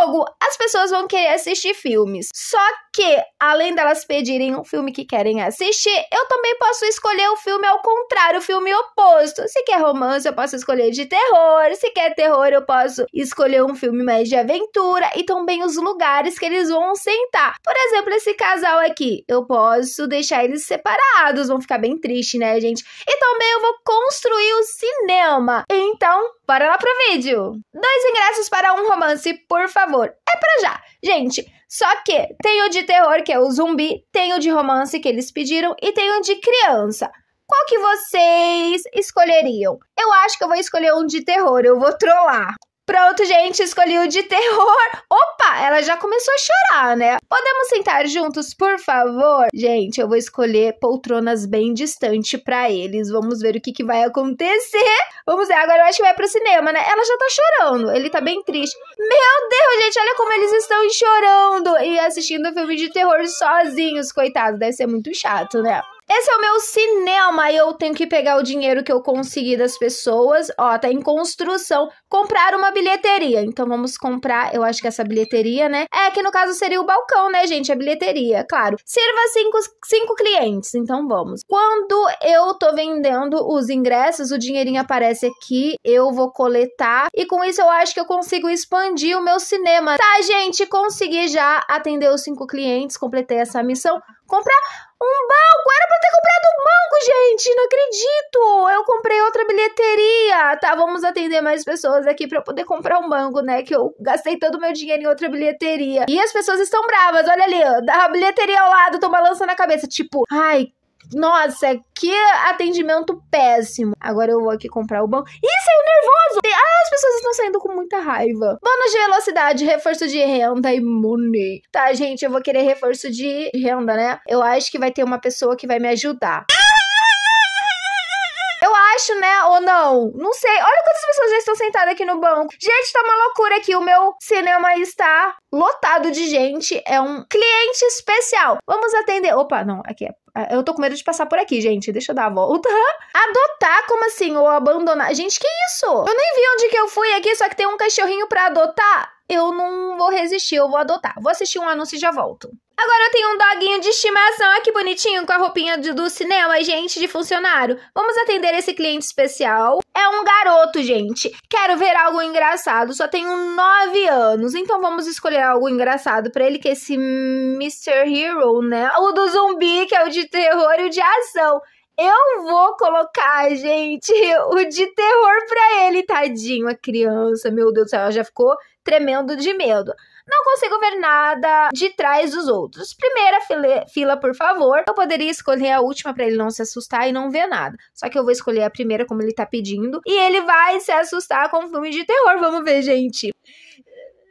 jogo, as pessoas vão querer assistir filmes. Só que, além delas pedirem um filme que querem assistir, eu também posso escolher o filme ao contrário, o filme oposto. Se quer romance, eu posso escolher de terror. Se quer terror, eu posso escolher um filme mais de aventura e também os lugares que eles vão sentar. Por exemplo, esse casal aqui, eu posso deixar eles separados, vão ficar bem tristes, né, gente? E também eu vou construir o cinema. Então, Bora lá pro vídeo! Dois ingressos para um romance, por favor. É pra já! Gente, só que tem o de terror, que é o zumbi, tem o de romance que eles pediram e tem o de criança. Qual que vocês escolheriam? Eu acho que eu vou escolher um de terror, eu vou trollar. Pronto, gente, escolhi o de terror. Opa, ela já começou a chorar, né? Podemos sentar juntos, por favor? Gente, eu vou escolher poltronas bem distante para eles. Vamos ver o que, que vai acontecer. Vamos ver, agora eu acho que vai pro cinema, né? Ela já tá chorando, ele tá bem triste. Meu Deus, gente, olha como eles estão chorando e assistindo filme de terror sozinhos, coitado. Deve ser muito chato, né? Esse é o meu cinema e eu tenho que pegar o dinheiro que eu consegui das pessoas. Ó, tá em construção. Comprar uma bilheteria. Então vamos comprar, eu acho que essa bilheteria, né? É, que no caso seria o balcão, né, gente? A bilheteria, claro. Sirva cinco, cinco clientes. Então vamos. Quando eu tô vendendo os ingressos, o dinheirinho aparece aqui. Eu vou coletar. E com isso eu acho que eu consigo expandir o meu cinema. Tá, gente? Consegui já atender os cinco clientes. Completei essa missão. Comprar um banco! Era pra ter comprado um banco, gente! Não acredito! Eu comprei outra bilheteria! Tá, vamos atender mais pessoas aqui pra eu poder comprar um banco, né? Que eu gastei todo o meu dinheiro em outra bilheteria. E as pessoas estão bravas, olha ali, ó. Da bilheteria ao lado, tô balançando a cabeça. Tipo, ai, nossa, que atendimento péssimo. Agora eu vou aqui comprar o banco. Ih, saiu nervoso! Ah, as pessoas estão saindo com muita raiva. Bônus de velocidade, reforço de renda e money. Tá, gente, eu vou querer reforço de renda, né? Eu acho que vai ter uma pessoa que vai me ajudar. Ah! acho, né? Ou não? Não sei. Olha quantas pessoas já estão sentadas aqui no banco. Gente, tá uma loucura aqui. O meu cinema está lotado de gente. É um cliente especial. Vamos atender. Opa, não, aqui é, é eu tô com medo de passar por aqui, gente. Deixa eu dar a volta. Adotar, como assim? Ou abandonar? Gente, que isso? Eu nem vi onde que eu fui aqui, só que tem um cachorrinho para adotar. Eu não vou resistir, eu vou adotar. Vou assistir um anúncio e já volto. Agora eu tenho um doguinho de estimação. Olha que bonitinho, com a roupinha do cinema, gente, de funcionário. Vamos atender esse cliente especial. É um garoto, gente. Quero ver algo engraçado. Só tenho 9 anos. Então vamos escolher algo engraçado para ele, que é esse Mr. Hero, né? O do zumbi, que é o de terror e o de ação. Eu vou colocar, gente, o de terror pra ele, tadinho. A criança, meu Deus do céu, ela já ficou tremendo de medo. Não consigo ver nada de trás dos outros. Primeira fila, fila por favor. Eu poderia escolher a última para ele não se assustar e não ver nada. Só que eu vou escolher a primeira, como ele tá pedindo. E ele vai se assustar com um filme de terror. Vamos ver, gente.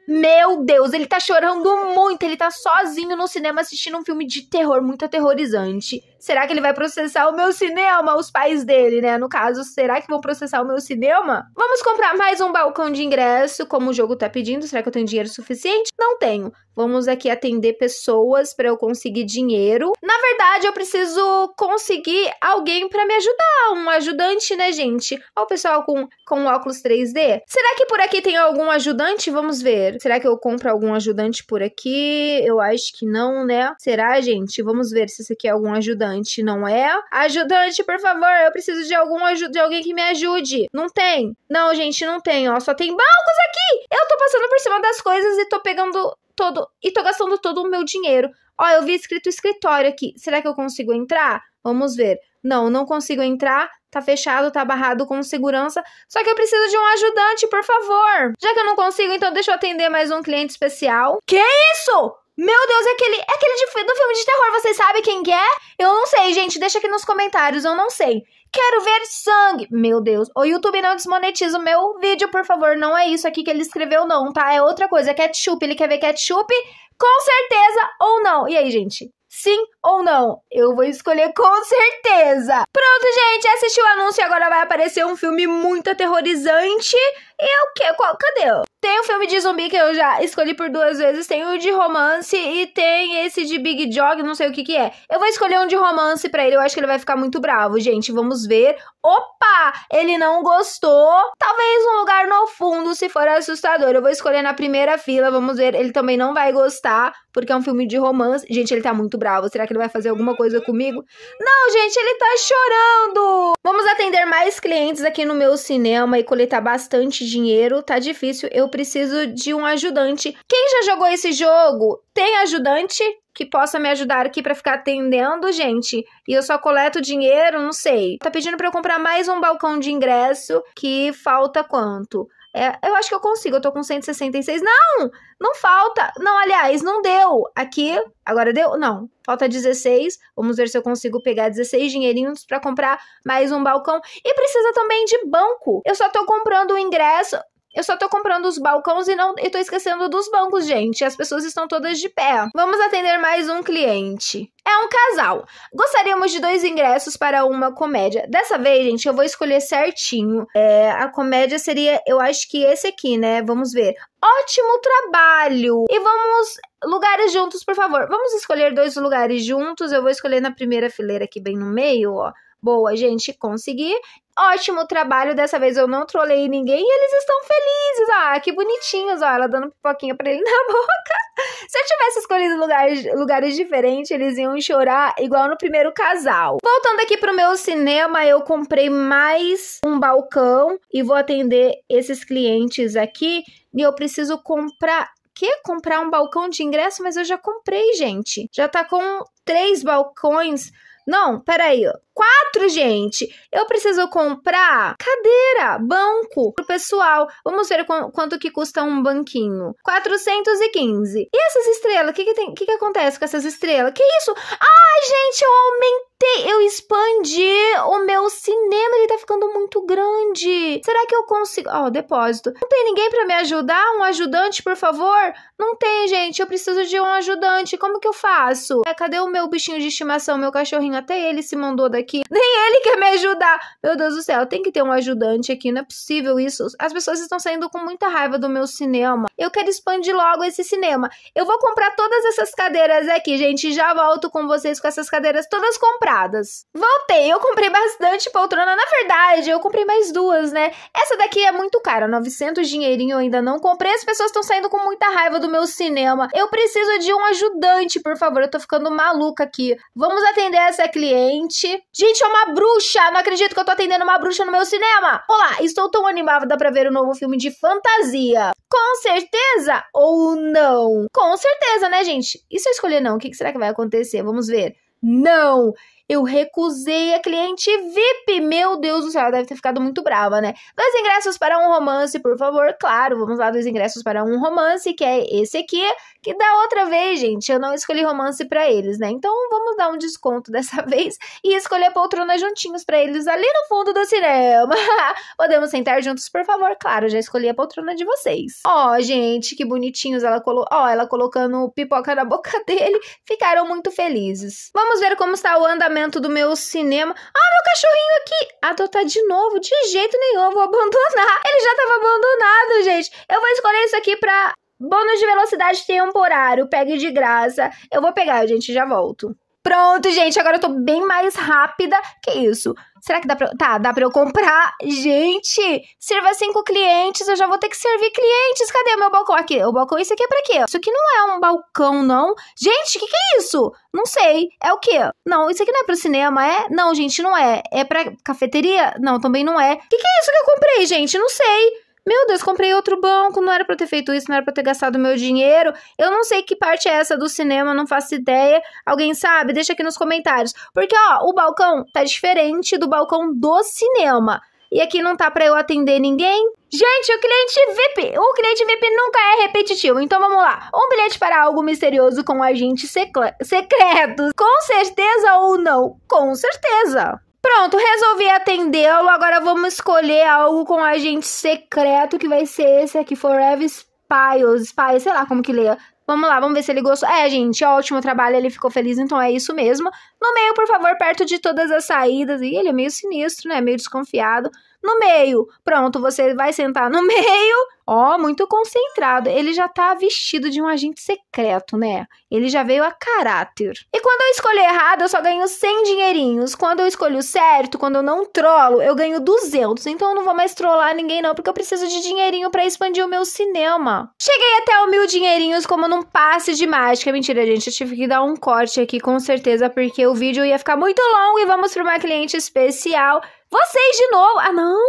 Meu Deus, ele tá chorando muito. Ele tá sozinho no cinema assistindo um filme de terror muito aterrorizante. Será que ele vai processar o meu cinema? Os pais dele, né? No caso, será que vão processar o meu cinema? Vamos comprar mais um balcão de ingresso, como o jogo tá pedindo. Será que eu tenho dinheiro suficiente? Não tenho. Vamos aqui atender pessoas para eu conseguir dinheiro. Na verdade, eu preciso conseguir alguém para me ajudar, um ajudante, né, gente? Olha o pessoal com, com óculos 3D. Será que por aqui tem algum ajudante? Vamos ver. Será que eu compro algum ajudante por aqui? Eu acho que não, né? Será, gente? Vamos ver se isso aqui é algum ajudante ajudante, não é? Ajudante, por favor, eu preciso de algum de alguém que me ajude. Não tem. Não, gente, não tem, ó. Só tem balcos aqui. Eu tô passando por cima das coisas e tô pegando todo e tô gastando todo o meu dinheiro. Ó, eu vi escrito escritório aqui. Será que eu consigo entrar? Vamos ver. Não, não consigo entrar. Tá fechado, tá barrado com segurança. Só que eu preciso de um ajudante, por favor. Já que eu não consigo, então deixa eu atender mais um cliente especial. Que isso? Meu Deus, é aquele, é aquele de, do filme de terror, vocês sabem quem que é? Eu não sei, gente, deixa aqui nos comentários, eu não sei. Quero ver sangue. Meu Deus, o YouTube não desmonetiza o meu vídeo, por favor, não é isso aqui que ele escreveu não, tá? É outra coisa, ketchup, ele quer ver ketchup? Com certeza ou não? E aí, gente? Sim ou não? Eu vou escolher com certeza. Pronto, gente, assistiu o anúncio e agora vai aparecer um filme muito aterrorizante. Eu quê Qual, cadê? Tem o um filme de zumbi que eu já escolhi por duas vezes. Tem o de romance e tem esse de Big Jog, não sei o que que é. Eu vou escolher um de romance para ele. Eu acho que ele vai ficar muito bravo, gente. Vamos ver. Opa! Ele não gostou. Talvez um lugar no fundo, se for assustador. Eu vou escolher na primeira fila. Vamos ver. Ele também não vai gostar, porque é um filme de romance. Gente, ele tá muito bravo. Será que ele vai fazer alguma coisa comigo? Não, gente, ele tá chorando. Vamos atender mais clientes aqui no meu cinema e coletar bastante dinheiro, tá difícil, eu preciso de um ajudante. Quem já jogou esse jogo? Tem ajudante que possa me ajudar aqui para ficar atendendo, gente? E eu só coleto dinheiro, não sei. Tá pedindo para eu comprar mais um balcão de ingresso, que falta quanto? É, eu acho que eu consigo, eu tô com 166. Não! Não falta. Não, aliás, não deu. Aqui, agora deu? Não. Falta 16. Vamos ver se eu consigo pegar 16 dinheirinhos para comprar mais um balcão. E precisa também de banco. Eu só tô comprando o ingresso. Eu só tô comprando os balcões e não e tô esquecendo dos bancos, gente. As pessoas estão todas de pé. Vamos atender mais um cliente. É um casal. Gostaríamos de dois ingressos para uma comédia. Dessa vez, gente, eu vou escolher certinho. É, a comédia seria, eu acho que esse aqui, né? Vamos ver. Ótimo trabalho! E vamos. Lugares juntos, por favor. Vamos escolher dois lugares juntos. Eu vou escolher na primeira fileira aqui, bem no meio, ó. Boa, gente, consegui. Ótimo trabalho, dessa vez eu não trolei ninguém e eles estão felizes. Ah, que bonitinhos, ó, ela dando pipoquinha pra ele na boca. Se eu tivesse escolhido lugares, lugares diferentes, eles iam chorar igual no primeiro casal. Voltando aqui pro meu cinema, eu comprei mais um balcão e vou atender esses clientes aqui. E eu preciso comprar que comprar um balcão de ingresso, mas eu já comprei, gente. Já tá com três balcões não, peraí. Quatro, gente. Eu preciso comprar cadeira, banco pro pessoal. Vamos ver qu quanto que custa um banquinho. 415. E essas estrelas? O que que, que que acontece com essas estrelas? Que isso? Ai, gente, eu aumentei eu expandi o meu cinema, ele tá ficando muito grande. Será que eu consigo? Ó, oh, depósito. Não tem ninguém para me ajudar? Um ajudante, por favor? Não tem, gente. Eu preciso de um ajudante. Como que eu faço? É, cadê o meu bichinho de estimação, meu cachorrinho? Até ele se mandou daqui. Nem ele quer me ajudar. Meu Deus do céu, tem que ter um ajudante aqui. Não é possível isso. As pessoas estão saindo com muita raiva do meu cinema. Eu quero expandir logo esse cinema. Eu vou comprar todas essas cadeiras aqui, gente. Já volto com vocês com essas cadeiras todas compradas compradas. Voltei, eu comprei bastante poltrona. Na verdade, eu comprei mais duas, né? Essa daqui é muito cara, 900 dinheirinho eu ainda não comprei. As pessoas estão saindo com muita raiva do meu cinema. Eu preciso de um ajudante, por favor. Eu tô ficando maluca aqui. Vamos atender essa cliente. Gente, é uma bruxa! Não acredito que eu tô atendendo uma bruxa no meu cinema! Olá, estou tão animada para ver o um novo filme de fantasia. Com certeza ou não? Com certeza, né, gente? E se eu escolher não, o que será que vai acontecer? Vamos ver. Não! Eu recusei a cliente VIP. Meu Deus do céu, ela deve ter ficado muito brava, né? Dois ingressos para um romance, por favor. Claro, vamos lá, dois ingressos para um romance, que é esse aqui. Que da outra vez, gente, eu não escolhi romance para eles, né? Então vamos dar um desconto dessa vez e escolher poltronas juntinhos para eles ali no fundo do cinema. Podemos sentar juntos, por favor? Claro, já escolhi a poltrona de vocês. Ó, oh, gente, que bonitinhos ela colocou. Ó, oh, ela colocando pipoca na boca dele. Ficaram muito felizes. Vamos ver como está o andamento do meu cinema. Ah, meu cachorrinho aqui! Adotar de novo? De jeito nenhum, vou abandonar. Ele já tava abandonado, gente. Eu vou escolher isso aqui pra bônus de velocidade temporário. Pegue de graça. Eu vou pegar, gente, já volto. Pronto, gente, agora eu tô bem mais rápida. Que isso? Será que dá pra. Tá, dá pra eu comprar? Gente, sirva cinco clientes, eu já vou ter que servir clientes. Cadê meu balcão? Aqui, o balcão, isso aqui é pra quê? Isso aqui não é um balcão, não. Gente, o que, que é isso? Não sei. É o quê? Não, isso aqui não é pro cinema, é? Não, gente, não é. É pra cafeteria? Não, também não é. O que, que é isso que eu comprei, gente? Não sei. Meu Deus, comprei outro banco, não era pra ter feito isso, não era pra ter gastado meu dinheiro. Eu não sei que parte é essa do cinema, não faço ideia. Alguém sabe? Deixa aqui nos comentários. Porque, ó, o balcão tá diferente do balcão do cinema. E aqui não tá pra eu atender ninguém. Gente, o cliente VIP! O cliente VIP nunca é repetitivo, então vamos lá. Um bilhete para algo misterioso com agentes secretos. Com certeza ou não? Com certeza! Pronto, resolvi atendê-lo. Agora vamos escolher algo com agente secreto, que vai ser esse aqui, Forever Spies. Spies, sei lá como que leia. Vamos lá, vamos ver se ele gostou. É, gente, ótimo trabalho, ele ficou feliz, então é isso mesmo. No meio, por favor, perto de todas as saídas. E ele é meio sinistro, né? Meio desconfiado. No meio, pronto, você vai sentar no meio Ó, oh, muito concentrado. Ele já tá vestido de um agente secreto, né? Ele já veio a caráter. E quando eu escolho errado, eu só ganho 100 dinheirinhos. Quando eu escolho certo, quando eu não trolo, eu ganho 200. Então eu não vou mais trollar ninguém não, porque eu preciso de dinheirinho para expandir o meu cinema. Cheguei até o mil dinheirinhos como num passe de mágica. Mentira, gente. Eu tive que dar um corte aqui, com certeza, porque o vídeo ia ficar muito longo e vamos para uma cliente especial. Vocês de novo. Ah, não.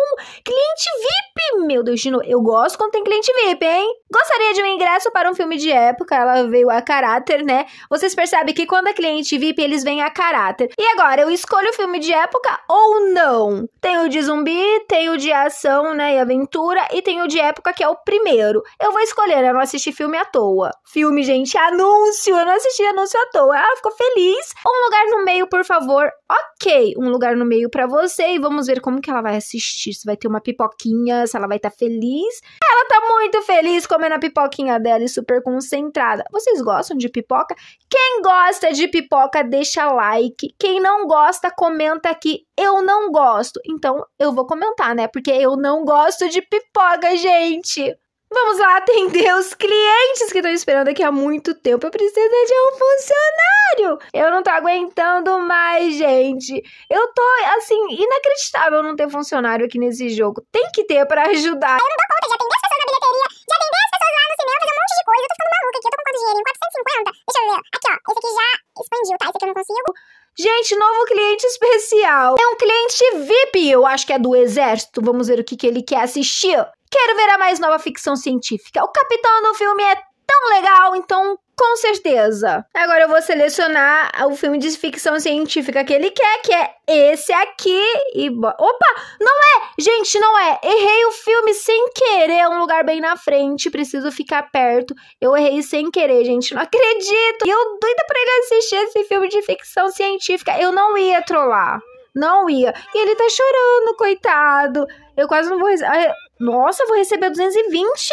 Cliente VIP. Meu Deus, de novo. Eu gosto quando tem cliente VIP, hein? Gostaria de um ingresso para um filme de época. Ela veio a caráter, né? Vocês percebem que quando é cliente VIP, eles vêm a caráter. E agora, eu escolho o filme de época ou não? Tem o de zumbi, tem o de ação, né? E aventura. E tem o de época, que é o primeiro. Eu vou escolher, né? não assisti filme à toa. Filme, gente, anúncio. Eu não assisti anúncio à toa. Ela ah, ficou feliz. Um lugar no meio, por favor ok, um lugar no meio para você e vamos ver como que ela vai assistir, se vai ter uma pipoquinha, se ela vai estar tá feliz. Ela tá muito feliz comendo a pipoquinha dela e super concentrada. Vocês gostam de pipoca? Quem gosta de pipoca, deixa like. Quem não gosta, comenta aqui. Eu não gosto. Então, eu vou comentar, né? Porque eu não gosto de pipoca, gente. Vamos lá atender os clientes que estão esperando aqui há muito tempo. Eu preciso de um funcionário. Eu não tô aguentando mais, gente. Eu tô, assim, inacreditável não ter funcionário aqui nesse jogo. Tem que ter pra ajudar. Eu não dou conta de atender as pessoas na bilheteria, de atender as pessoas lá no cinema, fazer um monte de coisa. Eu tô ficando maluca aqui. Eu tô com quanto dinheiro? Em 450? Deixa eu ver. Aqui, ó. Esse aqui já expandiu, tá? Esse aqui eu não consigo. Gente, novo cliente especial. É um cliente VIP, eu acho que é do exército. Vamos ver o que, que ele quer assistir. Quero ver a mais nova ficção científica. O capitão do filme é tão legal, então com certeza. Agora eu vou selecionar o filme de ficção científica que ele quer, que é esse aqui. E. Opa! Não é! Gente, não é! Errei o filme sem querer, é um lugar bem na frente, preciso ficar perto. Eu errei sem querer, gente, não acredito! E eu doida pra ele assistir esse filme de ficção científica. Eu não ia trollar. Não ia. E ele tá chorando, coitado. Eu quase não vou. Ah, nossa, vou receber 220.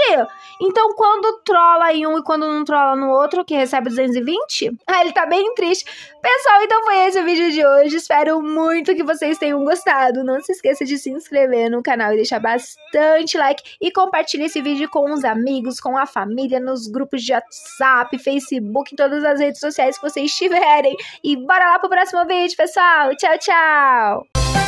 Então, quando trola em um e quando não trola no outro, que recebe 220, aí ah, ele tá bem triste. Pessoal, então foi esse o vídeo de hoje. Espero muito que vocês tenham gostado. Não se esqueça de se inscrever no canal e deixar bastante like. E compartilhe esse vídeo com os amigos, com a família, nos grupos de WhatsApp, Facebook, em todas as redes sociais que vocês tiverem. E bora lá pro próximo vídeo, pessoal. Tchau, tchau!